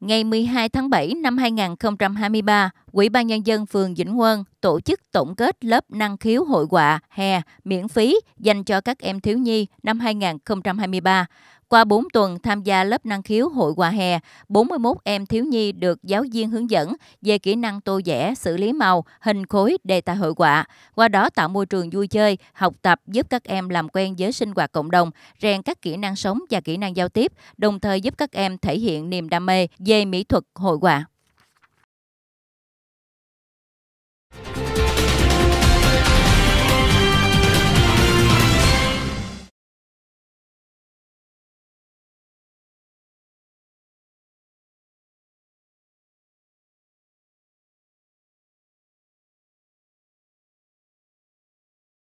Ngày 12 tháng 7 năm 2023, Ủy ban Nhân dân phường Vĩnh Huân tổ chức tổng kết lớp năng khiếu hội họa hè miễn phí dành cho các em thiếu nhi năm 2023. Qua 4 tuần tham gia lớp năng khiếu hội quà hè, 41 em thiếu nhi được giáo viên hướng dẫn về kỹ năng tô vẽ, xử lý màu, hình khối, đề tài hội quả. Qua đó tạo môi trường vui chơi, học tập giúp các em làm quen với sinh hoạt cộng đồng, rèn các kỹ năng sống và kỹ năng giao tiếp, đồng thời giúp các em thể hiện niềm đam mê về mỹ thuật hội quả.